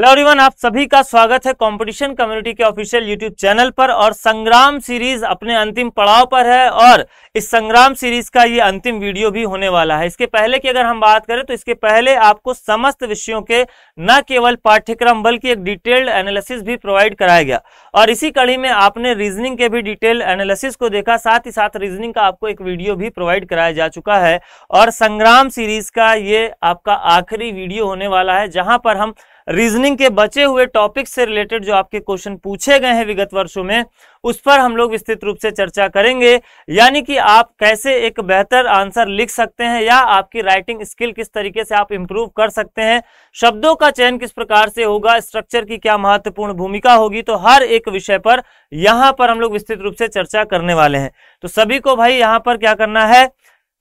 Hello everyone आप सभी का स्वागत है कंपटीशन कम्युनिटी के ऑफिशियल यूट्यूब चैनल पर और संग्राम सीरीज अपने अंतिम पड़ाव पर है और इस संग्राम सीरीज का ये अंतिम वीडियो भी होने वाला है इसके पहले की अगर हम बात करें तो इसके पहले आपको समस्त विषयों के न केवल पाठ्यक्रम बल्कि एक डिटेल्ड एनालिसिस भी प्रोवाइड कराया गया और इसी कड़ी में आपने रीजनिंग के भी डिटेल्ड एनालिसिस को देखा साथ ही साथ रीजनिंग का आपको एक वीडियो भी प्रोवाइड कराया जा चुका है और संग्राम सीरीज का ये आपका आखिरी वीडियो होने वाला है जहां पर हम रीजनिंग के बचे हुए टॉपिक से रिलेटेड जो आपके क्वेश्चन पूछे गए हैं विगत वर्षों में उस पर हम लोग विस्तृत रूप से चर्चा करेंगे यानी कि आप कैसे एक बेहतर आंसर लिख सकते हैं या आपकी राइटिंग स्किल किस तरीके से आप इंप्रूव कर सकते हैं शब्दों का चयन किस प्रकार से होगा स्ट्रक्चर की क्या महत्वपूर्ण भूमिका होगी तो हर एक विषय पर यहाँ पर हम लोग विस्तृत रूप से चर्चा करने वाले हैं तो सभी को भाई यहाँ पर क्या करना है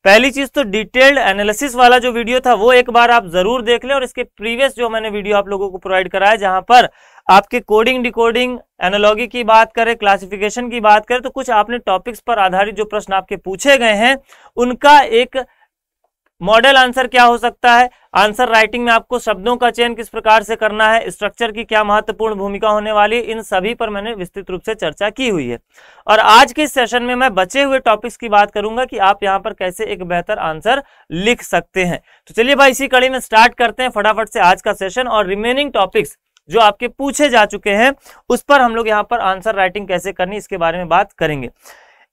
पहली चीज तो डिटेल्ड एनालिसिस वाला जो वीडियो था वो एक बार आप जरूर देख लें और इसके प्रीवियस जो मैंने वीडियो आप लोगों को प्रोवाइड कराया जहां पर आपके कोडिंग डिकोडिंग एनालॉगी की बात करें क्लासिफिकेशन की बात करें तो कुछ आपने टॉपिक्स पर आधारित जो प्रश्न आपके पूछे गए हैं उनका एक मॉडल आंसर क्या हो सकता है आंसर राइटिंग में आपको शब्दों का चयन किस प्रकार से करना है स्ट्रक्चर की क्या महत्वपूर्ण भूमिका होने वाली इन सभी पर मैंने विस्तृत रूप से चर्चा की हुई है और आज के सेशन में मैं बचे हुए टॉपिक्स की बात करूंगा कि आप यहाँ पर कैसे एक बेहतर आंसर लिख सकते हैं तो चलिए भाई इसी कड़ी में स्टार्ट करते हैं फटाफट से आज का सेशन और रिमेनिंग टॉपिक्स जो आपके पूछे जा चुके हैं उस पर हम लोग यहाँ पर आंसर राइटिंग कैसे करनी इसके बारे में बात करेंगे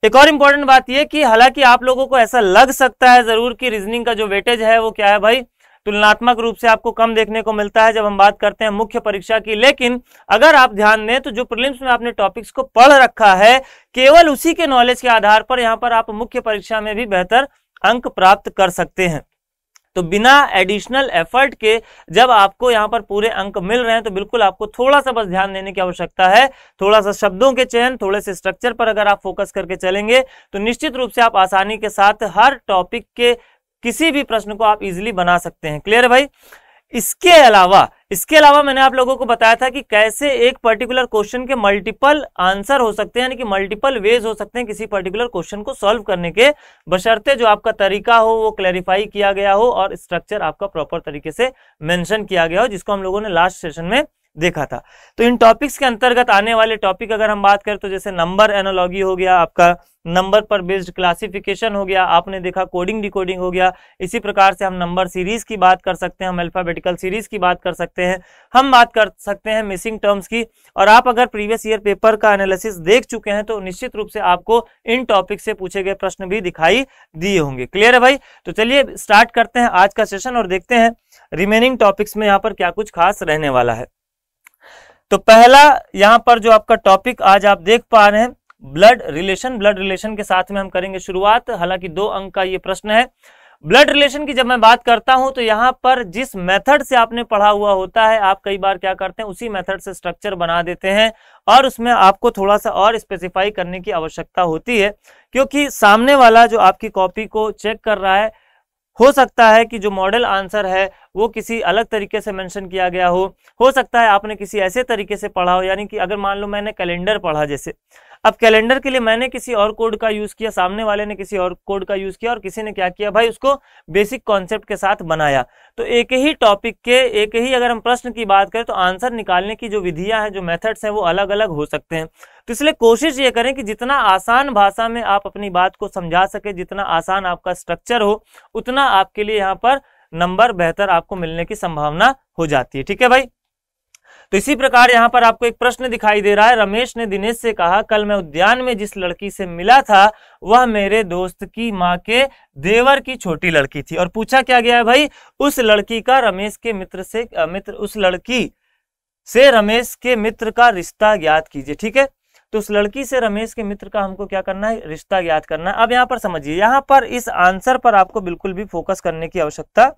एक और इम्पोर्टेंट बात यह कि हालांकि आप लोगों को ऐसा लग सकता है जरूर कि रीजनिंग का जो वेटेज है वो क्या है भाई तुलनात्मक रूप से आपको कम देखने को मिलता है जब हम बात करते हैं मुख्य परीक्षा की लेकिन अगर आप ध्यान दें तो जो प्रिलिम्स में आपने टॉपिक्स को पढ़ रखा है केवल उसी के नॉलेज के आधार पर यहाँ पर आप मुख्य परीक्षा में भी बेहतर अंक प्राप्त कर सकते हैं तो बिना एडिशनल एफर्ट के जब आपको यहां पर पूरे अंक मिल रहे हैं तो बिल्कुल आपको थोड़ा सा बस ध्यान देने की आवश्यकता है थोड़ा सा शब्दों के चयन थोड़े से स्ट्रक्चर पर अगर आप फोकस करके चलेंगे तो निश्चित रूप से आप आसानी के साथ हर टॉपिक के किसी भी प्रश्न को आप इजिली बना सकते हैं क्लियर है भाई इसके अलावा इसके अलावा मैंने आप लोगों को बताया था कि कैसे एक पर्टिकुलर क्वेश्चन के मल्टीपल आंसर हो सकते हैं यानी कि मल्टीपल वेज हो सकते हैं किसी पर्टिकुलर क्वेश्चन को सॉल्व करने के बशर्ते जो आपका तरीका हो वो क्लैरिफाई किया गया हो और स्ट्रक्चर आपका प्रॉपर तरीके से मेंशन किया गया हो जिसको हम लोगों ने लास्ट सेशन में देखा था तो इन टॉपिक्स के अंतर्गत आने वाले टॉपिक अगर हम बात करें तो जैसे नंबर एनोलॉजी हो गया आपका नंबर पर बेस्ड क्लासिफिकेशन हो गया आपने देखा कोडिंग डिकोडिंग हो गया इसी प्रकार से हम नंबर सीरीज की बात कर सकते हैं हम अल्फाबेटिकल सीरीज की बात कर सकते हैं हम बात कर सकते हैं मिसिंग टर्म्स की और आप अगर प्रीवियस ईयर पेपर का एनालिसिस देख चुके हैं तो निश्चित रूप से आपको इन टॉपिक से पूछे गए प्रश्न भी दिखाई दिए होंगे क्लियर है भाई तो चलिए स्टार्ट करते हैं आज का सेशन और देखते हैं रिमेनिंग टॉपिक्स में यहाँ पर क्या कुछ खास रहने वाला है तो पहला यहाँ पर जो आपका टॉपिक आज आप देख पा रहे हैं ब्लड रिलेशन ब्लड रिलेशन के साथ में हम करेंगे शुरुआत हालांकि दो अंक का ये प्रश्न है ब्लड रिलेशन की जब मैं बात करता हूं तो यहाँ पर जिस मेथड से आपने पढ़ा हुआ होता है आप कई बार क्या करते हैं उसी मेथड से स्ट्रक्चर बना देते हैं और उसमें आपको थोड़ा सा और स्पेसिफाई करने की आवश्यकता होती है क्योंकि सामने वाला जो आपकी कॉपी को चेक कर रहा है हो सकता है कि जो मॉडल आंसर है वो किसी अलग तरीके से मेंशन किया गया हो हो सकता है आपने किसी ऐसे तरीके से पढ़ा हो यानी कि अगर मान लो मैंने कैलेंडर पढ़ा जैसे अब कैलेंडर के लिए मैंने किसी और कोड का यूज किया सामने वाले ने किसी और कोड का यूज किया और किसी ने क्या किया भाई उसको बेसिक कॉन्सेप्ट के साथ बनाया तो एक ही टॉपिक के एक ही अगर हम प्रश्न की बात करें तो आंसर निकालने की जो विधियां हैं जो मेथड्स हैं वो अलग अलग हो सकते हैं तो इसलिए कोशिश ये करें कि जितना आसान भाषा में आप अपनी बात को समझा सके जितना आसान आपका स्ट्रक्चर हो उतना आपके लिए यहाँ पर नंबर बेहतर आपको मिलने की संभावना हो जाती है ठीक है भाई तो इसी प्रकार यहाँ पर आपको एक प्रश्न दिखाई दे रहा है रमेश ने दिनेश से कहा कल मैं उद्यान में जिस लड़की से मिला था वह मेरे दोस्त की माँ के देवर की छोटी लड़की थी और पूछा क्या गया है भाई उस लड़की का रमेश के मित्र से मित्र उस लड़की से रमेश के मित्र का रिश्ता ज्ञात कीजिए ठीक है तो उस लड़की से रमेश के मित्र का हमको क्या करना है रिश्ता ज्ञात करना है अब यहाँ पर समझिए यहाँ पर इस आंसर पर आपको बिल्कुल भी फोकस करने की आवश्यकता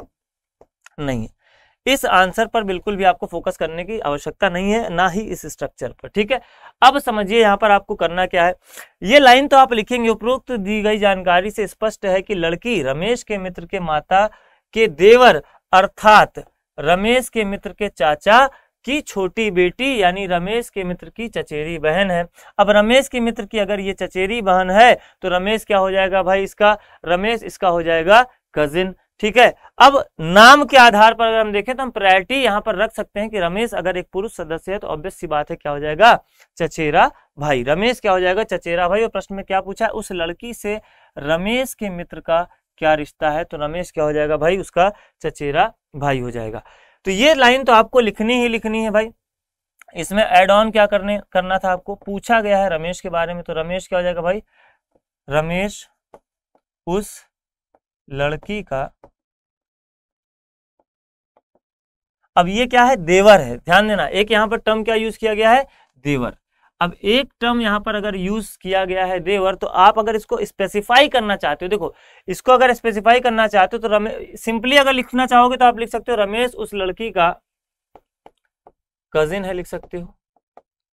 नहीं है इस आंसर पर बिल्कुल भी आपको फोकस करने की आवश्यकता नहीं है ना ही इस स्ट्रक्चर पर ठीक है अब समझिए यहाँ पर आपको करना क्या है ये लाइन तो आप लिखेंगे उपरोक्त दी गई जानकारी से स्पष्ट है कि लड़की रमेश के मित्र के माता के देवर अर्थात रमेश के मित्र के चाचा की छोटी बेटी यानी रमेश के मित्र की चचेरी बहन है अब रमेश के मित्र की अगर ये चचेरी बहन है तो रमेश क्या हो जाएगा भाई इसका रमेश इसका हो जाएगा कजिन ठीक है अब नाम के आधार पर अगर हम देखें तो हम प्रायोरिटी यहां पर रख सकते हैं कि रमेश अगर एक पुरुष सदस्य है तो ऑब्वियस सी बात है क्या हो जाएगा चचेरा भाई रमेश क्या हो जाएगा चचेरा भाई और प्रश्न में क्या पूछा है उस लड़की से रमेश के मित्र का क्या रिश्ता है तो रमेश क्या हो जाएगा भाई उसका चचेरा भाई हो जाएगा तो ये लाइन तो आपको लिखनी ही लिखनी है भाई इसमें एड ऑन क्या करने करना था आपको पूछा गया है रमेश के बारे में तो रमेश क्या हो जाएगा भाई रमेश उस लड़की का अब ये क्या है देवर है ध्यान देना एक यहां पर टर्म क्या यूज किया गया है देवर अब एक टर्म यहां पर अगर यूज किया गया है देवर तो आप अगर इसको स्पेसिफाई करना चाहते हो देखो इसको अगर स्पेसिफाई करना चाहते हो तो रमेश सिंपली अगर लिखना चाहोगे तो आप लिख सकते हो रमेश उस लड़की का कजिन है लिख सकते हो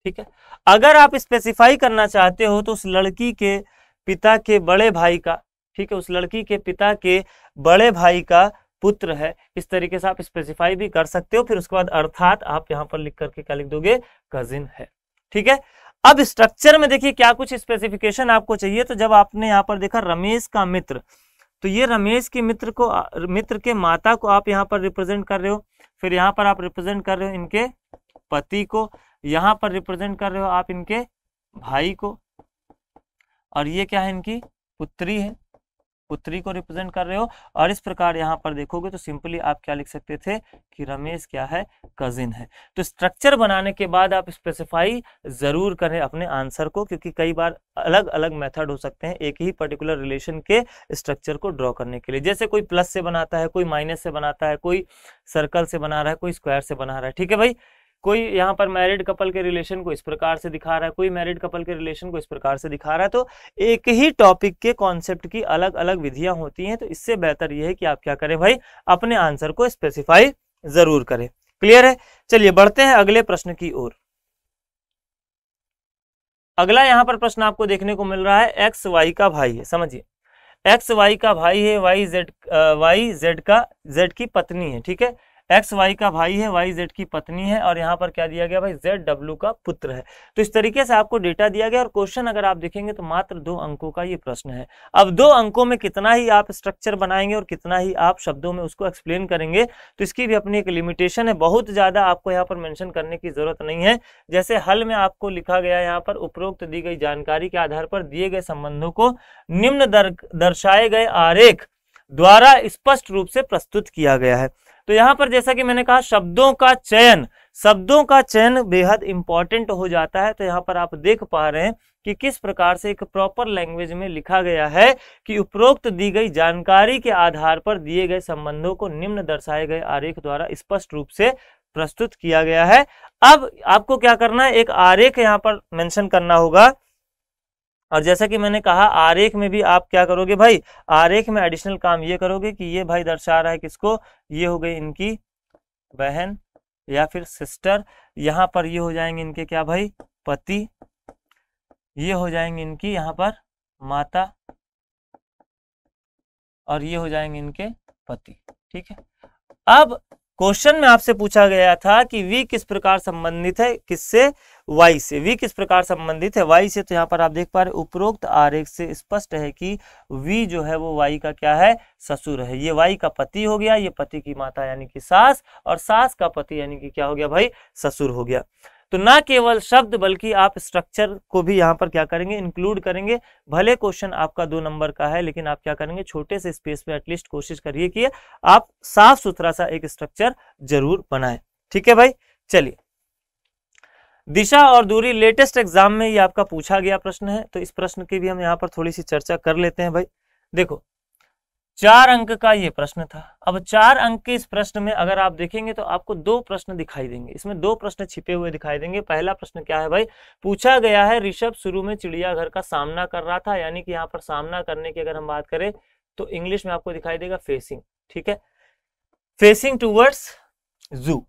ठीक है अगर आप स्पेसिफाई करना चाहते हो तो उस लड़की के पिता के बड़े भाई का ठीक है उस लड़की के पिता के बड़े भाई का पुत्र है इस तरीके से आप स्पेसिफाई भी कर सकते हो फिर उसके बाद अर्थात आप यहाँ पर लिख करके क्या लिख दोगे कजिन है ठीक है अब स्ट्रक्चर में देखिए क्या कुछ स्पेसिफिकेशन आपको चाहिए तो जब आपने यहाँ पर देखा रमेश का मित्र तो ये रमेश के मित्र को मित्र के माता को आप यहाँ पर रिप्रेजेंट कर रहे हो फिर यहाँ पर आप रिप्रेजेंट कर रहे हो इनके पति को यहाँ पर रिप्रेजेंट कर रहे हो आप इनके भाई को और ये क्या है इनकी पुत्री है पुत्री को रिप्रेजेंट कर रहे हो और इस प्रकार यहाँ पर देखोगे तो सिंपली आप क्या लिख सकते थे कि रमेश क्या है कजिन है तो स्ट्रक्चर बनाने के बाद आप स्पेसिफाई जरूर करें अपने आंसर को क्योंकि कई बार अलग अलग मेथड हो सकते हैं एक ही पर्टिकुलर रिलेशन के स्ट्रक्चर को ड्रॉ करने के लिए जैसे कोई प्लस से बनाता है कोई माइनस से बनाता है कोई सर्कल से बना रहा है कोई स्क्वायर से बना रहा है ठीक है भाई कोई यहाँ पर मैरिड कपल के रिलेशन को इस प्रकार से दिखा रहा है कोई मैरिड कपल के रिलेशन को इस प्रकार से दिखा रहा है तो एक ही टॉपिक के कॉन्सेप्ट की अलग अलग विधियां होती हैं तो इससे बेहतर यह है कि आप क्या करें भाई अपने आंसर को स्पेसिफाई जरूर करें क्लियर है चलिए बढ़ते हैं अगले प्रश्न की ओर अगला यहाँ पर प्रश्न आपको देखने को मिल रहा है एक्स वाई का भाई है समझिए एक्स वाई का भाई है वाई जेड वाई जेड का जेड की पत्नी है ठीक है एक्स वाई का भाई है वाई जेड की पत्नी है और यहाँ पर क्या दिया गया भाई जेड डब्ल्यू का पुत्र है तो इस तरीके से आपको डेटा दिया गया और क्वेश्चन अगर आप देखेंगे तो मात्र दो अंकों का ये प्रश्न है अब दो अंकों में कितना ही आप स्ट्रक्चर बनाएंगे और कितना ही आप शब्दों में उसको एक्सप्लेन करेंगे तो इसकी भी अपनी एक लिमिटेशन है बहुत ज्यादा आपको यहाँ पर मैंशन करने की जरूरत नहीं है जैसे हल में आपको लिखा गया यहाँ पर उपरोक्त दी गई जानकारी के आधार पर दिए गए संबंधों को निम्न दर, दर्शाए गए आरेख द्वारा स्पष्ट रूप से प्रस्तुत किया गया है तो यहाँ पर जैसा कि मैंने कहा शब्दों का चयन शब्दों का चयन बेहद इंपॉर्टेंट हो जाता है तो यहाँ पर आप देख पा रहे हैं कि किस प्रकार से एक प्रॉपर लैंग्वेज में लिखा गया है कि उपरोक्त दी गई जानकारी के आधार पर दिए गए संबंधों को निम्न दर्शाए गए आरेख द्वारा स्पष्ट रूप से प्रस्तुत किया गया है अब आपको क्या करना है एक आरेख यहाँ पर मेंशन करना होगा और जैसा कि मैंने कहा आरेख में भी आप क्या करोगे भाई आरेख में एडिशनल काम ये करोगे कि ये भाई दर्शा रहा है किसको ये हो गई इनकी बहन या फिर सिस्टर यहाँ पर ये हो जाएंगे इनके क्या भाई पति ये हो जाएंगे इनकी यहाँ पर माता और ये हो जाएंगे इनके पति ठीक है अब क्वेश्चन में आपसे पूछा गया था कि वी किस प्रकार संबंधित है किससे वाई से वी किस प्रकार संबंधित है वाई से तो यहाँ पर आप देख पा रहे उपरोक्त आरेख से स्पष्ट है कि वी जो है वो वाई का क्या है ससुर है ये वाई का पति हो गया ये पति की माता यानी कि सास और सास का पति यानी कि क्या हो गया भाई ससुर हो गया तो ना केवल शब्द बल्कि आप स्ट्रक्चर को भी यहाँ पर क्या करेंगे इंक्लूड करेंगे भले क्वेश्चन आपका दो नंबर का है लेकिन आप क्या करेंगे छोटे से स्पेस में एटलीस्ट कोशिश करिए कि आप साफ सुथरा सा एक स्ट्रक्चर जरूर बनाए ठीक है भाई चलिए दिशा और दूरी लेटेस्ट एग्जाम में ये आपका पूछा गया प्रश्न है तो इस प्रश्न की भी हम यहाँ पर थोड़ी सी चर्चा कर लेते हैं भाई देखो चार अंक का ये प्रश्न था अब चार अंक के इस प्रश्न में अगर आप देखेंगे तो आपको दो प्रश्न दिखाई देंगे इसमें दो प्रश्न छिपे हुए दिखाई देंगे पहला प्रश्न क्या है भाई पूछा गया है ऋषभ शुरू में चिड़ियाघर का सामना कर रहा था यानी कि यहाँ पर सामना करने की अगर हम बात करें तो इंग्लिश में आपको दिखाई देगा फेसिंग ठीक है फेसिंग टूवर्ड्स जू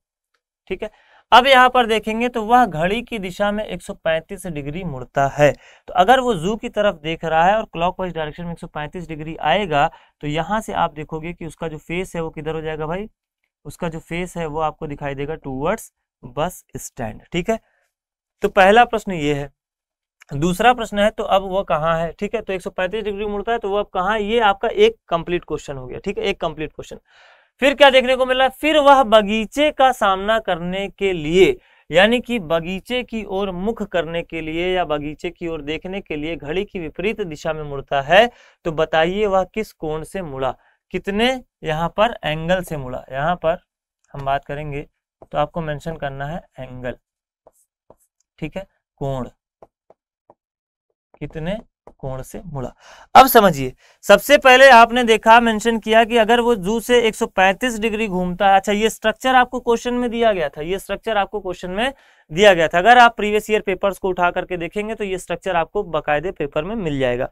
ठीक है अब यहाँ पर देखेंगे तो वह घड़ी की दिशा में 135 डिग्री मुड़ता है तो अगर वो जू की तरफ देख रहा है और क्लॉकवाइज डायरेक्शन में 135 डिग्री आएगा तो यहाँ से आप देखोगे कि उसका जो फेस है वो किधर हो जाएगा भाई उसका जो फेस है वो आपको दिखाई देगा टूवर्ड्स बस स्टैंड ठीक है तो पहला प्रश्न ये है दूसरा प्रश्न है तो अब वह कहाँ है ठीक है तो एक डिग्री मुड़ता है तो वह अब कहाँ ये आपका एक कंप्लीट क्वेश्चन हो गया ठीक है एक कंप्लीट क्वेश्चन फिर क्या देखने को मिला फिर वह बगीचे का सामना करने के लिए यानी कि बगीचे की ओर मुख करने के लिए या बगीचे की ओर देखने के लिए घड़ी की विपरीत दिशा में मुड़ता है तो बताइए वह किस कोण से मुड़ा कितने यहाँ पर एंगल से मुड़ा यहाँ पर हम बात करेंगे तो आपको मेंशन करना है एंगल ठीक है कोण कितने कोण से मुड़ा अब समझिए सबसे पहले आपने देखा मेंशन किया कि अगर वो जू से 135 डिग्री घूमता है अच्छा ये स्ट्रक्चर आपको क्वेश्चन में दिया गया था ये स्ट्रक्चर आपको क्वेश्चन में दिया गया था अगर आप प्रीवियस ईयर पेपर्स को उठा करके देखेंगे तो ये स्ट्रक्चर आपको बाकायदे पेपर में मिल जाएगा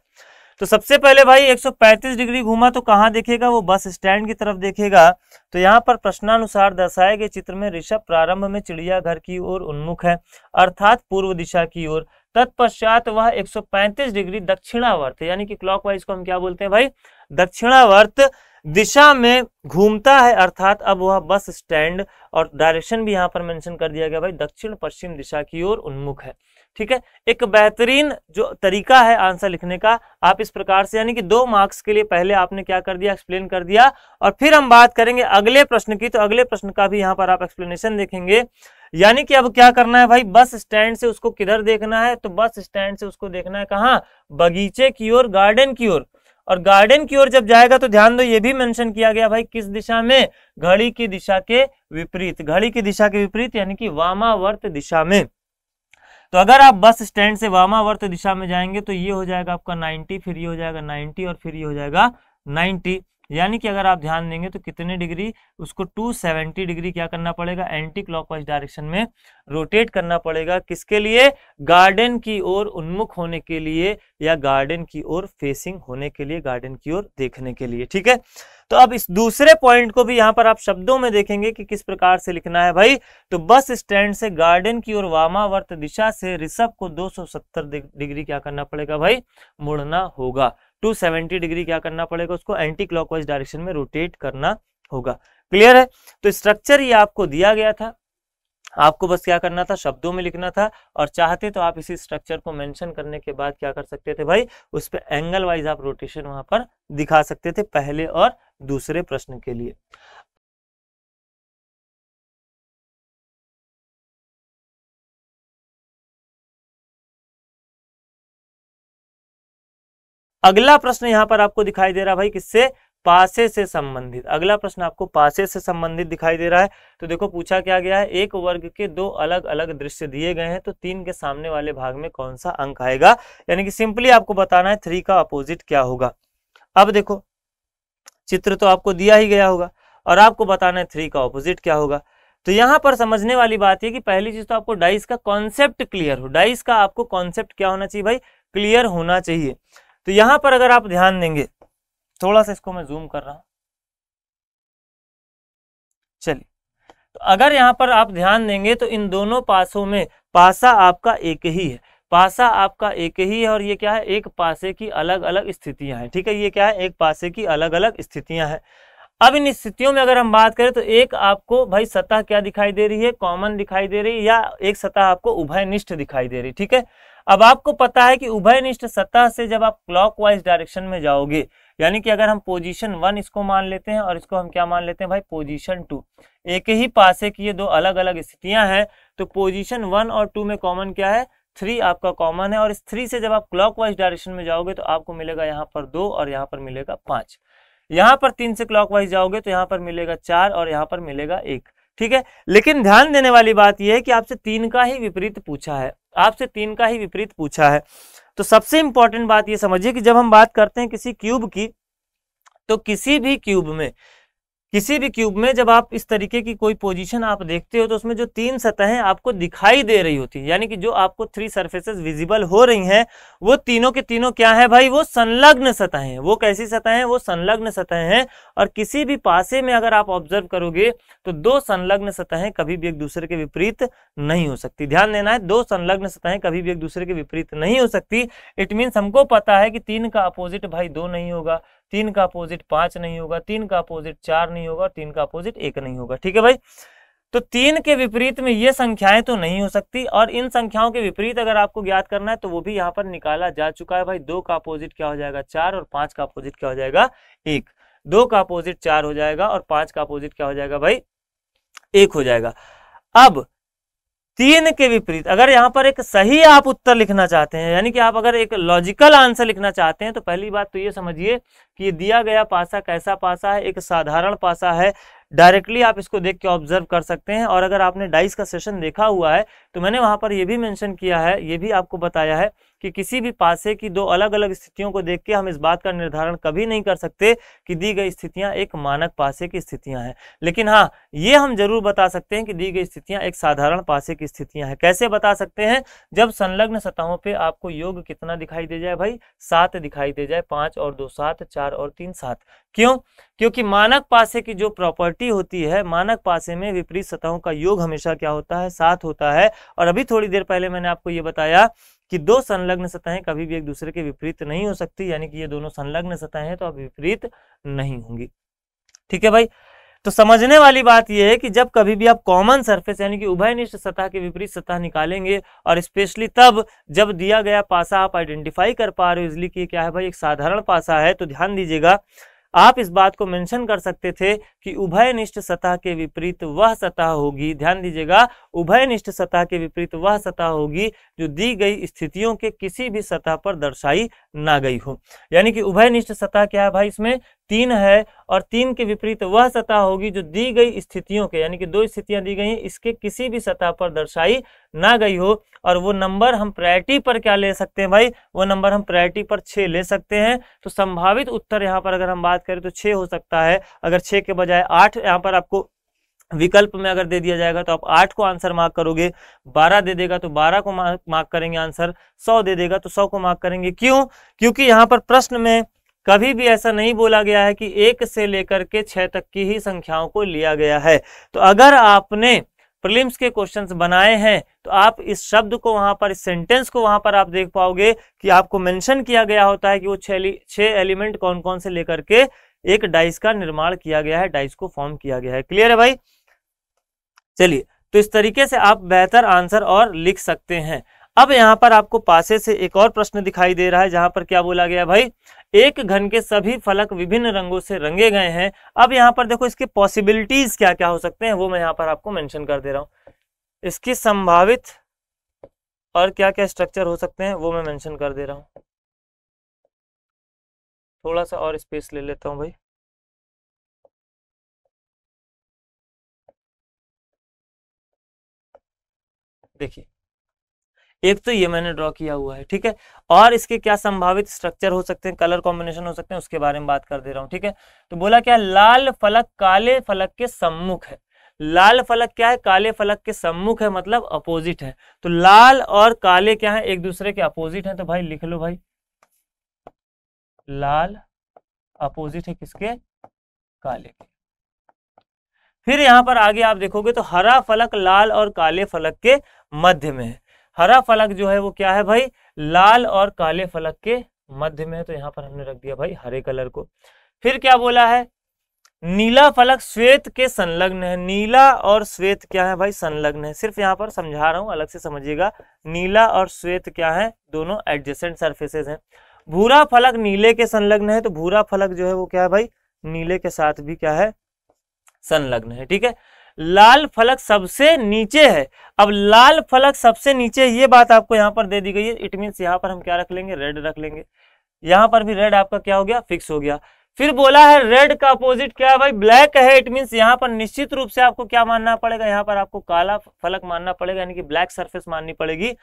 तो सबसे पहले भाई 135 डिग्री घूमा तो कहाँ देखेगा वो बस स्टैंड की तरफ देखेगा तो यहाँ पर प्रश्नानुसार दर्शाए गए चित्र में ऋषभ प्रारंभ में चिड़ियाघर की ओर उन्मुख है अर्थात पूर्व दिशा की ओर तत्पश्चात वह 135 डिग्री दक्षिणावर्त यानी कि क्लॉकवाइज को हम क्या बोलते हैं भाई दक्षिणावर्त दिशा में घूमता है अर्थात अब वह बस स्टैंड और डायरेक्शन भी यहाँ पर मेंशन कर दिया गया भाई दक्षिण पश्चिम दिशा की ओर उन्मुख है ठीक है एक बेहतरीन जो तरीका है आंसर लिखने का आप इस प्रकार से यानी कि दो मार्क्स के लिए पहले आपने क्या कर दिया एक्सप्लेन कर दिया और फिर हम बात करेंगे अगले प्रश्न की तो अगले प्रश्न का भी यहाँ पर आप एक्सप्लेनेशन देखेंगे यानी कि अब क्या करना है भाई बस स्टैंड से उसको किधर देखना है तो बस स्टैंड से उसको देखना है कहाँ बगीचे की ओर गार्डन की ओर और गार्डन की ओर जब जाएगा तो ध्यान दो ये भी मेंशन किया गया भाई किस दिशा में घड़ी की दिशा के विपरीत घड़ी की दिशा के विपरीत यानी कि वामावर्त दिशा में तो अगर आप बस स्टैंड से वामावर्त दिशा में जाएंगे तो ये हो जाएगा आपका 90 फिर ये हो जाएगा 90 और फिर ये हो जाएगा 90 यानी कि अगर आप ध्यान देंगे तो कितने डिग्री उसको 270 डिग्री क्या करना पड़ेगा एंटी क्लॉकवाइज डायरेक्शन में रोटेट करना पड़ेगा किसके लिए गार्डन की ओर उन्मुख होने के लिए या गार्डन की ओर फेसिंग होने के लिए गार्डन की ओर देखने के लिए ठीक है तो अब इस दूसरे पॉइंट को भी यहां पर आप शब्दों में देखेंगे कि किस प्रकार से लिखना है भाई तो बस स्टैंड से गार्डन की ओर वामावर्त दिशा से ऋषभ को 270 डिग्री क्या करना पड़ेगा भाई मुड़ना होगा 270 डिग्री क्या करना पड़ेगा उसको एंटी क्लॉकवाइज डायरेक्शन में रोटेट करना होगा क्लियर है तो स्ट्रक्चर ये आपको दिया गया था आपको बस क्या करना था शब्दों में लिखना था और चाहते तो आप इसी स्ट्रक्चर को मेंशन करने के बाद क्या कर सकते थे भाई उस पर एंगल वाइज आप रोटेशन वहां पर दिखा सकते थे पहले और दूसरे प्रश्न के लिए अगला प्रश्न यहां पर आपको दिखाई दे रहा भाई किससे पासे से संबंधित अगला प्रश्न आपको पासे से संबंधित दिखाई दे रहा है तो देखो पूछा क्या गया है एक वर्ग के दो अलग अलग दृश्य दिए गए हैं तो तीन के सामने वाले भाग में कौन सा अंक आएगा यानी कि सिंपली आपको बताना है थ्री का अपोजिट क्या होगा अब देखो चित्र तो आपको दिया ही गया होगा और आपको बताना है थ्री का ऑपोजिट क्या होगा तो यहां पर समझने वाली बात है कि पहली चीज तो आपको डाइस का कॉन्सेप्ट क्लियर हो डाइस का आपको कॉन्सेप्ट क्या होना चाहिए भाई क्लियर होना चाहिए तो यहां पर अगर आप ध्यान देंगे थोड़ा सा इसको मैं जूम कर रहा हूं चलिए तो अगर यहां पर आप ध्यान देंगे तो इन दोनों पासों में पासा आपका एक ही है पासा आपका एक ही है और ये क्या है एक पासे की अलग अलग स्थितियां हैं ठीक है ये क्या है एक पासे की अलग अलग स्थितियां हैं अब इन स्थितियों में अगर हम बात करें तो एक आपको भाई सतह क्या दिखाई दे रही है कॉमन दिखाई दे रही है या एक सतह आपको उभयनिष्ठ दिखाई दे रही ठीक है अब आपको पता है कि उभयनिष्ठ सतह से जब आप क्लॉकवाइज डायरेक्शन में जाओगे यानी कि अगर हम पोजीशन वन इसको मान लेते हैं और इसको हम क्या मान लेते हैं भाई पोजीशन टू एक ही पासे की ये दो अलग अलग स्थितियां हैं तो पोजीशन वन और टू में कॉमन क्या है थ्री आपका कॉमन है और इस थ्री से जब आप क्लॉक डायरेक्शन में जाओगे तो आपको मिलेगा यहाँ पर दो और यहाँ पर मिलेगा पांच यहाँ पर तीन से क्लॉक जाओगे तो यहाँ पर मिलेगा चार और यहाँ पर मिलेगा एक ठीक है लेकिन ध्यान देने वाली बात यह है कि आपसे तीन का ही विपरीत पूछा है आपसे तीन का ही विपरीत पूछा है तो सबसे इंपॉर्टेंट बात ये समझिए कि जब हम बात करते हैं किसी क्यूब की तो किसी भी क्यूब में किसी भी क्यूब में जब आप इस तरीके की कोई पोजीशन आप देखते हो तो उसमें जो तीन सतहें आपको दिखाई दे रही होती है यानी कि जो आपको थ्री सरफेसेस विजिबल हो रही हैं वो तीनों के तीनों क्या है भाई वो संलग्न सतहें हैं वो कैसी सतहें हैं वो संलग्न सतहें हैं और किसी भी पासे में अगर आप ऑब्जर्व करोगे तो दो संलग्न सतहें कभी भी एक दूसरे के विपरीत नहीं हो सकती ध्यान देना है दो संलग्न सतहें कभी भी एक दूसरे के विपरीत नहीं हो सकती इट मीन्स हमको पता है कि तीन का अपोजिट भाई दो नहीं होगा तीन का अपोजिट पांच नहीं होगा तीन का अपोजिट चार नहीं होगा तीन का अपोजिट एक नहीं होगा ठीक है भाई तो तीन के विपरीत में ये संख्याएं तो नहीं हो सकती और इन संख्याओं के विपरीत अगर आपको ज्ञात करना है तो वो भी यहाँ पर निकाला जा चुका है भाई दो का अपोजिट क्या हो जाएगा चार और पांच का अपोजिट क्या हो जाएगा एक दो का अपोजिट चार हो जाएगा और पांच का अपोजिट क्या हो जाएगा भाई एक हो जाएगा अब तीन के विपरीत अगर यहाँ पर एक सही आप उत्तर लिखना चाहते हैं यानी कि आप अगर एक लॉजिकल आंसर लिखना चाहते हैं तो पहली बात तो ये समझिए कि ये दिया गया पासा कैसा पासा है एक साधारण पासा है डायरेक्टली आप इसको देख के ऑब्जर्व कर सकते हैं और अगर आपने डाइस का सेशन देखा हुआ है तो मैंने वहां पर यह भी मैंशन किया है ये भी आपको बताया है कि किसी भी पासे की दो अलग अलग स्थितियों को देख के हम इस बात का निर्धारण कभी नहीं कर सकते कि दी गई स्थितियां एक मानक पासे की स्थितियां हैं लेकिन हाँ ये हम जरूर बता सकते हैं कि दी गई स्थितियां एक साधारण पासे की स्थितियां हैं कैसे बता सकते हैं जब संलग्न सतहों पर आपको योग कितना दिखाई दे जाए भाई सात दिखाई दे जाए पांच और दो सात चार और तीन सात क्यों क्योंकि मानक पासे की जो प्रॉपर्टी होती है मानक पासे में विपरीत सतहों का योग हमेशा क्या होता है सात होता है और अभी थोड़ी देर पहले मैंने आपको ये बताया कि दो संलग्न सतहें कभी भी एक दूसरे के विपरीत नहीं हो सकती यानी कि ये दोनों संलग्न सतहें हैं तो अब विपरीत नहीं होंगी ठीक है भाई तो समझने वाली बात यह है कि जब कभी भी आप कॉमन सरफेस यानी कि उभयनिष्ठ सतह के विपरीत सतह निकालेंगे और स्पेशली तब जब दिया गया पासा आप आइडेंटिफाई कर पा रहे हो इसलिए कि क्या है भाई एक साधारण पासा है तो ध्यान दीजिएगा आप इस बात को मेंशन कर सकते थे कि उभयनिष्ठ सतह के विपरीत वह सतह होगी ध्यान दीजिएगा उभयनिष्ठ सतह के विपरीत वह सतह होगी जो दी गई स्थितियों के किसी भी सतह पर दर्शाई ना गई हो यानी कि उभयनिष्ठ सतह क्या है भाई इसमें तीन है और तीन के विपरीत वह सतह होगी जो दी गई स्थितियों के यानी कि दो स्थितियां दी गई हैं इसके किसी भी सतह पर दर्शाई ना गई हो और वो नंबर हम प्रायरिटी पर क्या ले सकते हैं भाई वो नंबर हम प्रायरिटी पर छः ले सकते हैं तो संभावित उत्तर यहाँ पर अगर हम बात करें तो छः हो सकता है अगर छः के बजाय आठ यहाँ पर आपको विकल्प में अगर दे दिया जाएगा तो आप आठ को आंसर मार्क करोगे बारह दे देगा तो बारह को मार्क करेंगे आंसर सौ दे देगा तो सौ को मार्क करेंगे क्यों क्योंकि यहाँ पर प्रश्न में कभी भी ऐसा नहीं बोला गया है कि एक से लेकर के छह तक की ही संख्याओं को लिया गया है तो अगर आपने प्रिलिम्स के क्वेश्चंस बनाए हैं तो आप इस शब्द को वहां पर इस सेंटेंस को वहां पर आप देख पाओगे कि आपको मेंशन किया गया होता है कि वो छह एलिमेंट कौन कौन से लेकर के एक डाइस का निर्माण किया गया है डाइस को फॉर्म किया गया है क्लियर है भाई चलिए तो इस तरीके से आप बेहतर आंसर और लिख सकते हैं अब यहाँ पर आपको पासे से एक और प्रश्न दिखाई दे रहा है जहां पर क्या बोला गया भाई एक घन के सभी फलक विभिन्न रंगों से रंगे गए हैं अब यहाँ पर देखो इसके पॉसिबिलिटीज क्या क्या हो सकते हैं वो मैं यहाँ पर आपको मेंशन कर दे रहा हूँ इसकी संभावित और क्या क्या स्ट्रक्चर हो सकते हैं वो मैं मैंशन कर दे रहा हूँ थोड़ा सा और स्पेस ले लेता हूँ भाई देखिए एक तो ये मैंने ड्रॉ किया हुआ है ठीक है और इसके क्या संभावित स्ट्रक्चर हो सकते हैं कलर कॉम्बिनेशन हो सकते हैं उसके बारे में बात कर दे रहा हूं ठीक है तो बोला क्या लाल फलक काले फलक के सम्मुख है लाल फलक क्या है काले फलक के सम्मुख है मतलब अपोजिट है तो लाल और काले क्या है एक दूसरे के अपोजिट है तो भाई लिख लो भाई लाल अपोजिट है किसके काले के फिर यहां पर आगे आप देखोगे तो हरा फलक लाल और काले फलक के मध्य में है हरा फलक जो है वो क्या है भाई लाल और काले फलक के मध्य में है तो यहाँ पर हमने रख दिया भाई हरे कलर को फिर क्या बोला है नीला फलक श्वेत के संलग्न है नीला और श्वेत क्या है भाई संलग्न है सिर्फ यहाँ पर समझा रहा हूं अलग से समझिएगा नीला और श्वेत क्या है दोनों एडजेसेंट सर्फेसेस हैं भूरा फलक नीले के संलग्न है तो भूरा फलक जो है वो क्या है भाई नीले के साथ भी क्या है संलग्न है ठीक है लाल फलक सबसे नीचे है अब लाल फलक सबसे नीचे ये बात आपको यहाँ पर दे दी गई है इट मीन्स यहाँ पर हम क्या रख लेंगे रेड रख लेंगे यहाँ पर भी रेड आपका क्या हो गया फिक्स हो गया फिर बोला है रेड का अपोजिट क्या है भाई ब्लैक है इट मीन्स यहाँ पर निश्चित रूप से आपको क्या मानना पड़ेगा यहाँ पर आपको काला फलक मानना पड़ेगा यानी कि ब्लैक सरफेस माननी पड़ेगी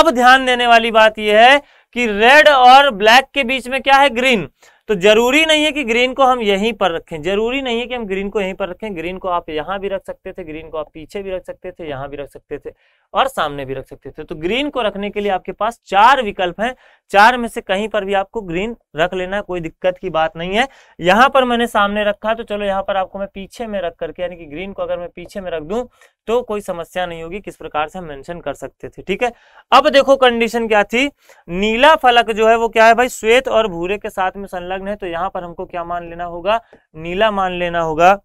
अब ध्यान देने वाली बात यह है कि रेड और ब्लैक के बीच में क्या है ग्रीन तो जरूरी नहीं है कि ग्रीन को हम यहीं पर रखें जरूरी नहीं है कि हम ग्रीन को यहीं पर रखें ग्रीन को आप यहाँ भी रख सकते थे ग्रीन को आप पीछे भी रख सकते थे यहाँ भी रख सकते थे और सामने भी रख सकते थे तो ग्रीन को रखने के लिए आपके पास चार विकल्प हैं चार में से कहीं पर भी आपको ग्रीन रख लेना कोई दिक्कत की बात नहीं है यहां पर मैंने सामने रखा तो चलो यहां पर आपको मैं पीछे में रख करके यानी कि ग्रीन को अगर मैं पीछे में रख दूं तो कोई समस्या नहीं होगी किस प्रकार से हम मेंशन कर सकते थे ठीक है अब देखो कंडीशन क्या थी नीला फलक जो है वो क्या है भाई श्वेत और भूरे के साथ में संलग्न है तो यहां पर हमको क्या मान लेना होगा नीला मान लेना होगा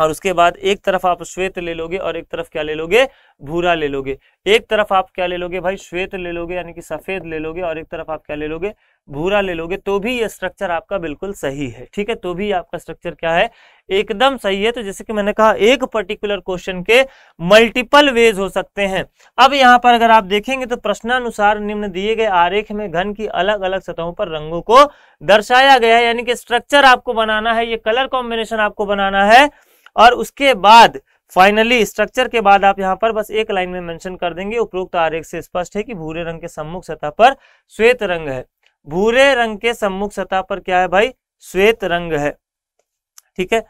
और उसके बाद एक तरफ आप श्वेत ले लोगे और एक तरफ क्या ले लोगे भूरा ले लोगे एक तरफ आप क्या ले लोगे भाई श्वेत ले लोगे यानी कि सफेद ले लोगे और एक तरफ आप क्या ले लोगे भूरा ले लोगे तो भी ये स्ट्रक्चर आपका बिल्कुल सही है ठीक है तो भी आपका स्ट्रक्चर क्या है एकदम सही है तो जैसे कि मैंने कहा एक पर्टिकुलर क्वेश्चन के मल्टीपल वेज हो सकते हैं अब यहाँ पर अगर आप देखेंगे तो प्रश्नानुसार निम्न दिए गए आरेख में घन की अलग अलग सतहों पर रंगों को दर्शाया गया है यानी कि स्ट्रक्चर आपको बनाना है ये कलर कॉम्बिनेशन आपको बनाना है और उसके बाद फाइनली स्ट्रक्चर के बाद आप यहाँ पर बस एक लाइन में मेंशन कर देंगे उपरोक्त आरेख से स्पष्ट है कि भूरे रंग के सम्मुख सतह पर श्वेत रंग है भूरे रंग के सम्मुख सतह पर क्या है भाई श्वेत रंग है ठीक है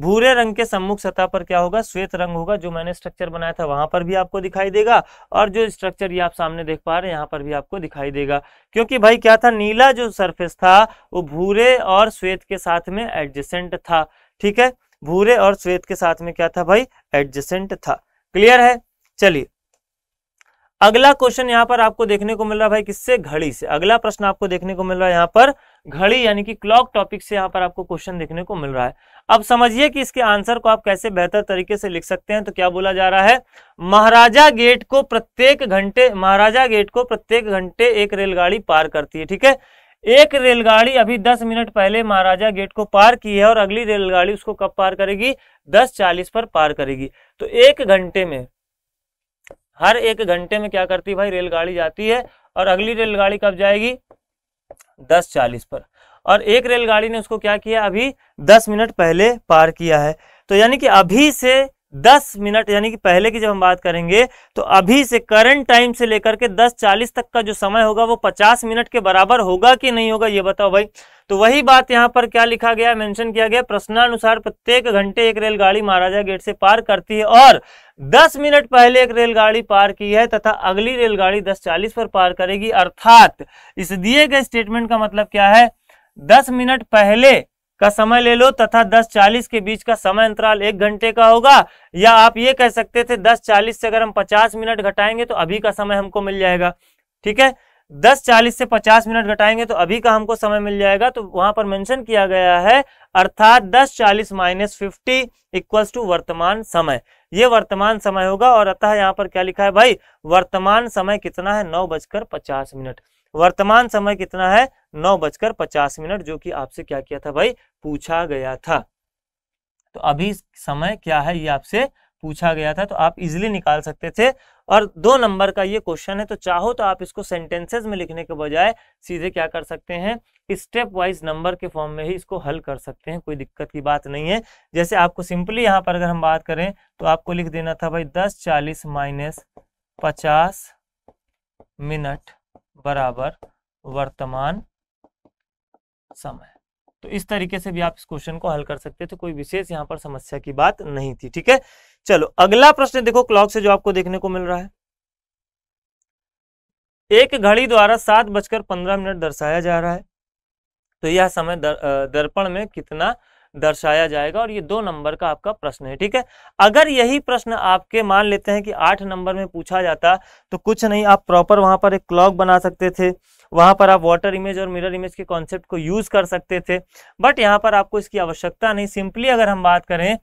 भूरे रंग के सम्मुख सतह पर क्या होगा श्वेत रंग होगा जो मैंने स्ट्रक्चर बनाया था वहां पर भी आपको दिखाई देगा और जो स्ट्रक्चर ये आप सामने देख पा रहे हैं यहाँ पर भी आपको दिखाई देगा क्योंकि भाई क्या था नीला जो सरफेस था वो भूरे और श्वेत के साथ में एडजेसेंट था ठीक है भूरे और श्वेत के साथ में क्या था भाई एडजेसेंट था क्लियर है चलिए अगला क्वेश्चन यहाँ पर आपको देखने को मिल रहा है भाई किससे घड़ी से अगला प्रश्न आपको देखने को मिल रहा है यहां पर घड़ी यानी कि क्लॉक टॉपिक से यहाँ पर आपको क्वेश्चन देखने को मिल रहा है अब समझिए कि इसके आंसर को आप कैसे बेहतर तरीके से लिख सकते हैं तो क्या बोला जा रहा है महाराजा गेट को प्रत्येक घंटे महाराजा गेट को प्रत्येक घंटे एक रेलगाड़ी पार करती है ठीक है एक रेलगाड़ी अभी 10 मिनट पहले महाराजा गेट को पार की है और अगली रेलगाड़ी उसको कब पार करेगी 10:40 पर पार करेगी तो एक घंटे में हर एक घंटे में क्या करती है भाई रेलगाड़ी जाती है और अगली रेलगाड़ी कब जाएगी 10:40 पर और एक रेलगाड़ी ने उसको क्या किया अभी 10 मिनट पहले पार किया है तो यानी कि अभी से दस मिनट यानी कि पहले की जब हम बात करेंगे तो अभी से करंट टाइम से लेकर के दस चालीस तक का जो समय होगा वो पचास मिनट के बराबर होगा कि नहीं होगा ये बताओ भाई तो वही बात यहाँ पर क्या लिखा गया मेंशन किया गया प्रश्नानुसार प्रत्येक घंटे एक रेलगाड़ी महाराजा गेट से पार करती है और 10 मिनट पहले एक रेलगाड़ी पार की है तथा अगली रेलगाड़ी चालीस पर पार करेगी अर्थात इस दिए गए स्टेटमेंट का मतलब क्या है दस मिनट पहले का समय ले लो तथा 10:40 के बीच का समय अंतराल एक घंटे का होगा या आप ये कह सकते थे 10:40 से अगर हम 50 मिनट घटाएंगे तो अभी का समय हमको मिल जाएगा ठीक है 10:40 से 50 मिनट घटाएंगे तो अभी का हमको समय मिल जाएगा तो वहां पर मेंशन किया गया है अर्थात 10:40 चालीस माइनस फिफ्टी इक्वल्स टू वर्तमान समय ये वर्तमान समय होगा और अतः यहाँ पर क्या लिखा है भाई वर्तमान समय कितना है नौ बजकर पचास मिनट वर्तमान समय कितना है नौ बजकर पचास मिनट जो कि आपसे क्या किया था भाई पूछा गया था तो अभी समय क्या है ये आपसे पूछा गया था तो आप इजिली निकाल सकते थे और दो नंबर का ये क्वेश्चन है तो चाहो तो आप इसको सेंटेंसेज में लिखने के बजाय सीधे क्या कर सकते हैं स्टेप वाइज नंबर के फॉर्म में ही इसको हल कर सकते हैं कोई दिक्कत की बात नहीं है जैसे आपको सिंपली यहाँ पर अगर हम बात करें तो आपको लिख देना था भाई दस चालीस माइनस पचास मिनट बराबर वर्तमान समय तो इस तरीके से भी आप इस क्वेश्चन को हल कर सकते थे कोई विशेष यहाँ पर समस्या की बात नहीं थी ठीक है चलो अगला प्रश्न देखो क्लॉक से जो आपको देखने को मिल रहा है एक घड़ी द्वारा सात बजकर पंद्रह मिनट दर्शाया जा रहा है तो यह समय दर्पण में कितना दर्शाया जाएगा और ये दो नंबर का आपका प्रश्न है ठीक है अगर यही प्रश्न आपके मान लेते हैं कि आठ नंबर में पूछा जाता तो कुछ नहीं आप प्रॉपर वहां पर एक क्लॉक बना सकते थे वहां पर आप वाटर इमेज और मिरर इमेज के कॉन्सेप्ट को यूज़ कर सकते थे बट यहाँ पर आपको इसकी आवश्यकता नहीं सिंपली अगर हम बात करें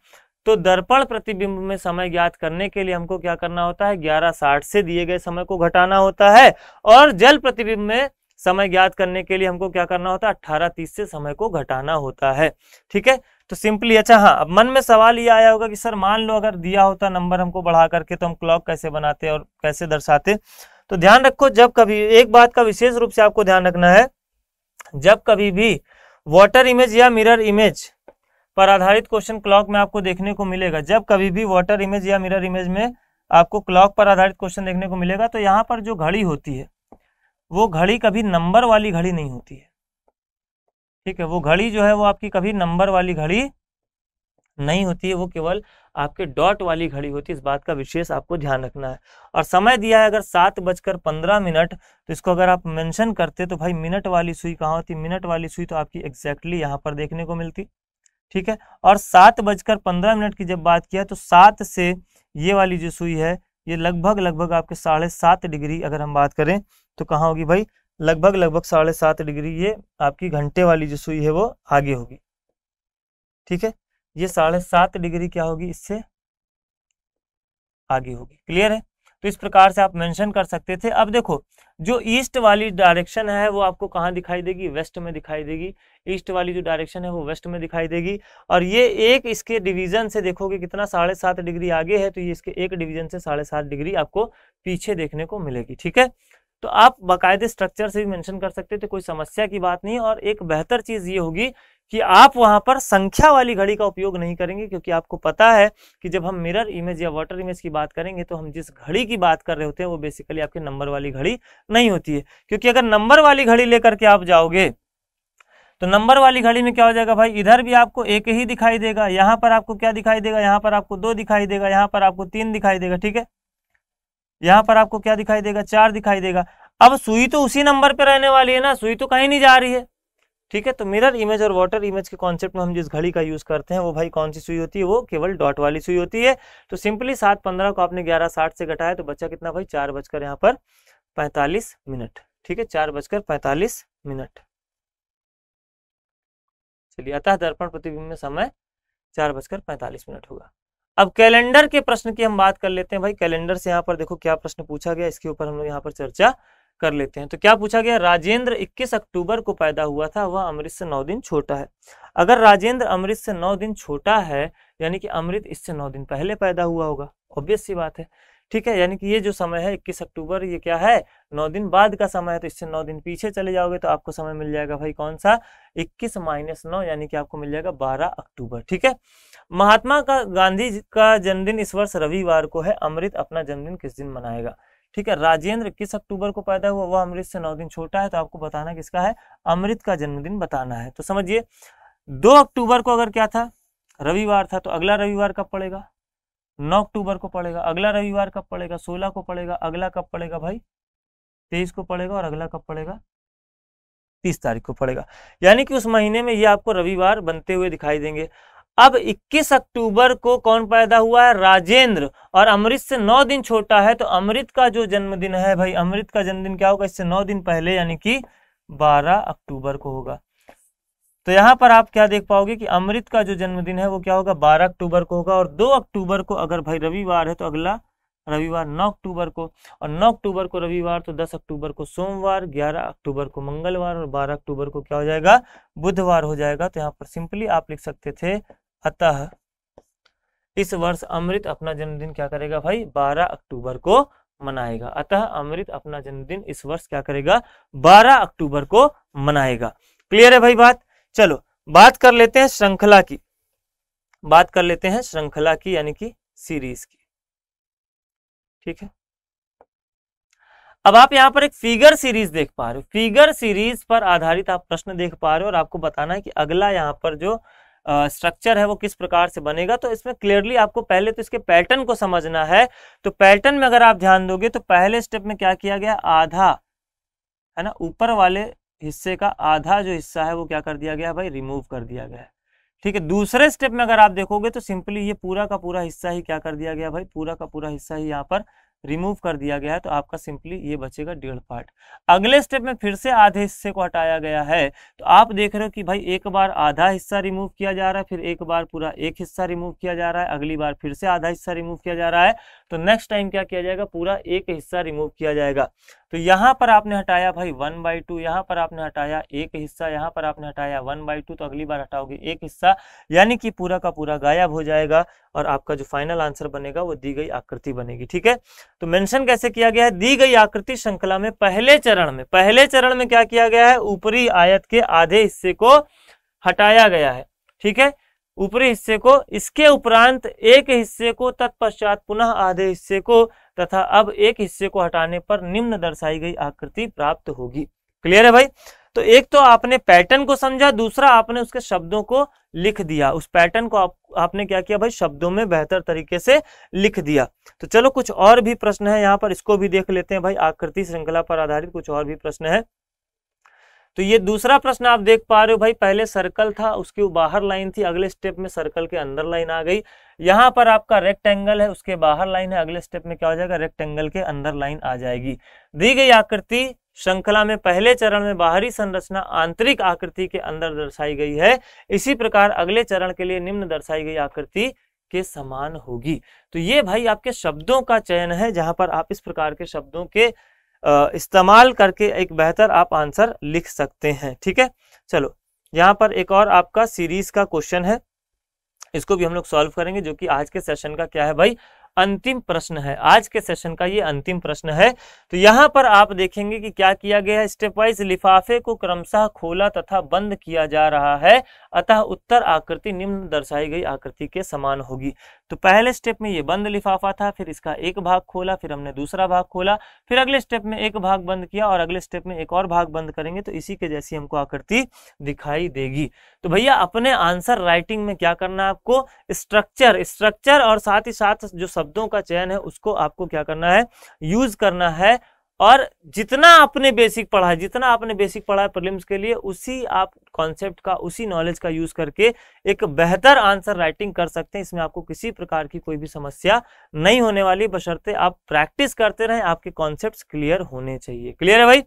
तो दर्पण प्रतिबिंब में समय ज्ञात करने के लिए हमको क्या करना होता है ग्यारह साठ से दिए गए समय को घटाना होता है और जल प्रतिबिंब में समय ज्ञात करने के लिए हमको क्या करना होता है अट्ठारह तीस से समय को घटाना होता है ठीक है तो सिंपली अच्छा हाँ अब मन में सवाल ये आया होगा कि सर मान लो अगर दिया होता नंबर हमको बढ़ा करके तो हम क्लॉक कैसे बनाते और कैसे दर्शाते तो ध्यान रखो जब कभी एक बात का विशेष रूप से आपको ध्यान रखना है जब कभी भी वाटर इमेज या मिरर इमेज पर आधारित क्वेश्चन क्लॉक में आपको देखने को मिलेगा जब कभी भी वाटर इमेज या मिरर इमेज में आपको क्लॉक पर आधारित क्वेश्चन देखने को मिलेगा तो यहाँ पर जो घड़ी होती है वो घड़ी कभी नंबर वाली घड़ी नहीं होती है ठीक है वो घड़ी जो है वो आपकी कभी नंबर वाली घड़ी नहीं होती है वो केवल आपके डॉट वाली घड़ी होती है इस बात का विशेष आपको ध्यान रखना है और समय दिया है अगर सात बजकर पंद्रह मिनट तो इसको अगर आप मेंशन करते तो भाई मिनट वाली सुई कहाँ होती मिनट वाली सुई तो आपकी एग्जैक्टली यहाँ पर देखने को मिलती ठीक है और सात बजकर पंद्रह मिनट की जब बात किया तो सात से ये वाली जो सुई है ये लगभग लगभग आपके साढ़े सात डिग्री अगर हम बात करें तो कहाँ होगी भाई लगभग लगभग साढ़े सात डिग्री ये आपकी घंटे वाली जो सुई है वो आगे होगी ठीक है ये साढ़े सात डिग्री क्या होगी इससे आगे होगी क्लियर है तो इस प्रकार से आप मेंशन कर सकते थे अब देखो जो ईस्ट वाली डायरेक्शन है वो आपको कहाँ दिखाई देगी वेस्ट में दिखाई देगी ईस्ट वाली जो डायरेक्शन है वो वेस्ट में दिखाई देगी और ये एक इसके डिवीजन से देखोगे कितना साढ़े सात डिग्री आगे है तो ये इसके एक डिवीजन से साढ़े सात डिग्री आपको पीछे देखने को मिलेगी ठीक है तो आप बाकायदे स्ट्रक्चर से भी मैंशन कर सकते थे कोई समस्या की बात नहीं और एक बेहतर चीज़ ये होगी कि आप वहां पर संख्या वाली घड़ी का उपयोग नहीं करेंगे क्योंकि आपको पता है कि जब हम मिरर इमेज या वाटर इमेज की बात करेंगे तो हम जिस घड़ी की बात कर रहे होते हैं वो बेसिकली आपके नंबर वाली घड़ी नहीं होती है क्योंकि अगर नंबर वाली घड़ी लेकर के आप जाओगे तो नंबर वाली घड़ी में क्या हो जाएगा भाई इधर भी आपको एक ही दिखाई देगा यहां पर आपको क्या दिखाई देगा यहाँ पर आपको दो दिखाई देगा यहाँ पर आपको तीन दिखाई देगा ठीक है यहाँ पर आपको क्या दिखाई देगा चार दिखाई देगा अब सुई तो उसी नंबर पर रहने वाली है ना सुई तो कहीं नहीं जा रही है ठीक है तो मिरर इमेज और वाटर इमेज के कॉन्सेप्ट में हम जिस घड़ी का यूज करते हैं वो भाई कौन सी सुई होती है वो केवल डॉट वाली सुई होती है तो सिंपली सात पंद्रह को आपने ग्यारह साठ से घटाया तो बच्चा कितना भाई चार बजकर यहाँ पर पैंतालीस मिनट ठीक है चार बजकर पैंतालीस मिनट चलिए अतः दर्पण प्रतिबिंब में समय चार बजकर पैंतालीस मिनट होगा अब कैलेंडर के प्रश्न की हम बात कर लेते हैं भाई कैलेंडर से यहाँ पर देखो क्या प्रश्न पूछा गया इसके ऊपर हम लोग यहाँ पर चर्चा कर लेते हैं तो क्या पूछा गया राजेंद्र 21 अक्टूबर को पैदा हुआ था वह अमृत से नौ दिन छोटा है अगर राजेंद्र अमृत से नौ दिन छोटा है यानी कि अमृत इससे नौ दिन पहले पैदा हुआ होगा ऑब्वियस सी बात है ठीक है यानी कि ये जो समय है इक्कीस अक्टूबर ये क्या है नौ दिन बाद का समय है तो इससे नौ दिन पीछे चले जाओगे तो आपको समय मिल जाएगा भाई कौन सा इक्कीस माइनस नौ यानी कि आपको मिल जाएगा बारह अक्टूबर ठीक है महात्मा का गांधी का जन्मदिन इस वर्ष रविवार को है अमृत अपना जन्मदिन किस दिन मनाएगा ठीक है राजेंद्र किस अक्टूबर को पैदा हुआ वह अमृत से नौ दिन छोटा है तो आपको बताना किसका है अमृत का जन्मदिन बताना है तो समझिए दो अक्टूबर को अगर क्या था रविवार था तो अगला रविवार कब पड़ेगा नौ अक्टूबर को पड़ेगा अगला रविवार कब पड़ेगा सोलह को पड़ेगा अगला कब पड़ेगा भाई तेईस को पड़ेगा और अगला कब पड़ेगा तीस तारीख को पड़ेगा यानी कि उस महीने में ये आपको रविवार बनते हुए दिखाई देंगे अब 21 अक्टूबर को कौन पैदा हुआ है राजेंद्र और अमृत से नौ दिन छोटा है तो अमृत का जो जन्मदिन है भाई अमृत का जन्मदिन क्या होगा इससे नौ दिन पहले यानी कि 12 अक्टूबर को होगा तो यहाँ पर आप क्या देख पाओगे कि अमृत का जो जन्मदिन है वो क्या होगा 12 अक्टूबर को होगा और 2 अक्टूबर को अगर भाई रविवार है तो अगला रविवार 9 अक्टूबर को और 9 अक्टूबर को रविवार तो 10 अक्टूबर को सोमवार 11 अक्टूबर को मंगलवार और 12 अक्टूबर को क्या हो जाएगा बुधवार हो जाएगा तो यहाँ पर सिंपली आप लिख सकते थे अतः इस वर्ष अमृत अपना जन्मदिन क्या करेगा भाई 12 अक्टूबर को मनाएगा अतः अमृत अपना जन्मदिन इस वर्ष क्या करेगा 12 अक्टूबर को मनाएगा क्लियर है भाई बात चलो बात कर लेते हैं श्रृंखला की बात कर लेते हैं श्रृंखला की यानी कि सीरीज की ठीक है अब आप यहां पर एक फिगर सीरीज देख पा रहे हो फिगर सीरीज पर आधारित आप प्रश्न देख पा रहे हो और आपको बताना है कि अगला यहां पर जो स्ट्रक्चर है वो किस प्रकार से बनेगा तो इसमें क्लियरली आपको पहले तो इसके पैटर्न को समझना है तो पैटर्न में अगर आप ध्यान दोगे तो पहले स्टेप में क्या किया गया आधा है ना ऊपर वाले हिस्से का आधा जो हिस्सा है वो क्या कर दिया गया भाई रिमूव कर दिया गया ठीक है दूसरे स्टेप में अगर आप देखोगे तो सिंपली ये पूरा का पूरा हिस्सा ही क्या कर दिया गया भाई पूरा का पूरा हिस्सा ही यहाँ पर रिमूव कर दिया गया है तो आपका सिंपली ये बचेगा डेढ़ पार्ट अगले स्टेप में फिर से आधे हिस्से को हटाया गया है तो आप देख रहे हो कि भाई एक बार आधा हिस्सा रिमूव किया जा रहा है फिर एक बार पूरा एक हिस्सा रिमूव किया जा रहा है अगली बार फिर से आधा हिस्सा रिमूव किया जा रहा है तो नेक्स्ट टाइम क्या किया जाएगा पूरा एक हिस्सा रिमूव किया जाएगा तो यहां पर आपने हटाया भाई वन बाई टू यहां पर आपने हटाया एक हिस्सा यहां पर आपने हटाया वन बाई टू तो अगली बार हटाओगे एक हिस्सा यानी कि पूरा का पूरा गायब हो जाएगा और आपका जो फाइनल आंसर बनेगा वो दी गई आकृति बनेगी ठीक है तो मेंशन कैसे किया गया है दी गई आकृति श्रृंखला में पहले चरण में पहले चरण में क्या किया गया है ऊपरी आयत के आधे हिस्से को हटाया गया है ठीक है ऊपरी हिस्से को इसके उपरांत एक हिस्से को तत्पश्चात पुनः आधे हिस्से को तथा अब एक हिस्से को हटाने पर निम्न दर्शाई गई आकृति प्राप्त होगी क्लियर है भाई तो एक तो आपने पैटर्न को समझा दूसरा आपने उसके शब्दों को लिख दिया उस पैटर्न को आप, आपने क्या किया भाई शब्दों में बेहतर तरीके से लिख दिया तो चलो कुछ और भी प्रश्न है यहाँ पर इसको भी देख लेते हैं भाई आकृति श्रृंखला पर आधारित कुछ और भी प्रश्न है तो ये दूसरा प्रश्न आप देख पा रहे हो भाई पहले सर्कल था उसके बाहर लाइन थी अगले स्टेप में सर्कल के अंदर लाइन आ गई यहां पर आपका रेक्टेंगल है उसके बाहर लाइन है अगले स्टेप में क्या हो जाएगा रेक्टेंगल के अंदर लाइन आ जाएगी दी गई आकृति श्रृंखला में पहले चरण में बाहरी संरचना आंतरिक आकृति के अंदर दर्शाई गई है इसी प्रकार अगले चरण के लिए निम्न दर्शाई गई आकृति के समान होगी तो ये भाई आपके शब्दों का चयन है जहां पर आप इस प्रकार के शब्दों के इस्तेमाल करके एक बेहतर आप आंसर लिख सकते हैं ठीक है चलो यहाँ पर एक और आपका सीरीज का क्वेश्चन है इसको भी हम लोग सॉल्व करेंगे जो कि आज के सेशन का क्या है भाई अंतिम प्रश्न है आज के सेशन का ये अंतिम प्रश्न है तो यहाँ पर आप देखेंगे कि क्या किया गया है स्टेप वाइज लिफाफे को क्रमशः खोला तथा बंद किया जा रहा है अतः उत्तर आकृति निम्न दर्शाई गई आकृति के समान होगी तो पहले स्टेप में ये बंद लिफाफा था फिर इसका एक भाग खोला फिर हमने दूसरा भाग खोला फिर अगले स्टेप में एक भाग बंद किया और अगले स्टेप में एक और भाग बंद करेंगे तो इसी के जैसी हमको आकृति दिखाई देगी तो भैया अपने आंसर राइटिंग में क्या करना है आपको स्ट्रक्चर स्ट्रक्चर और साथ ही साथ जो शब्दों का चयन है उसको आपको क्या करना है यूज करना है और जितना आपने बेसिक पढ़ा जितना आपने बेसिक पढ़ा है प्रीलिम्स के लिए उसी आप कॉन्सेप्ट का उसी नॉलेज का यूज करके एक बेहतर आंसर राइटिंग कर सकते हैं इसमें आपको किसी प्रकार की कोई भी समस्या नहीं होने वाली बशर्ते आप प्रैक्टिस करते रहें आपके कॉन्सेप्ट क्लियर होने चाहिए क्लियर है भाई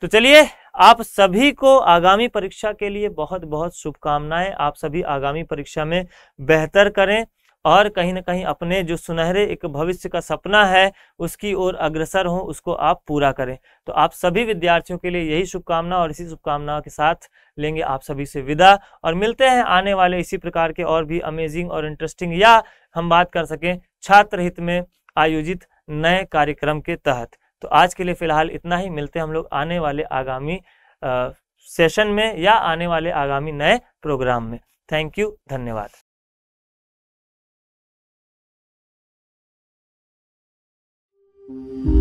तो चलिए आप सभी को आगामी परीक्षा के लिए बहुत बहुत शुभकामनाएं आप सभी आगामी परीक्षा में बेहतर करें और कहीं ना कहीं अपने जो सुनहरे एक भविष्य का सपना है उसकी ओर अग्रसर हो उसको आप पूरा करें तो आप सभी विद्यार्थियों के लिए यही शुभकामना और इसी शुभकामनाओं के साथ लेंगे आप सभी से विदा और मिलते हैं आने वाले इसी प्रकार के और भी अमेजिंग और इंटरेस्टिंग या हम बात कर सकें छात्र हित में आयोजित नए कार्यक्रम के तहत तो आज के लिए फिलहाल इतना ही मिलते हैं हम लोग आने वाले आगामी आ, सेशन में या आने वाले आगामी नए प्रोग्राम में थैंक यू धन्यवाद Thank you.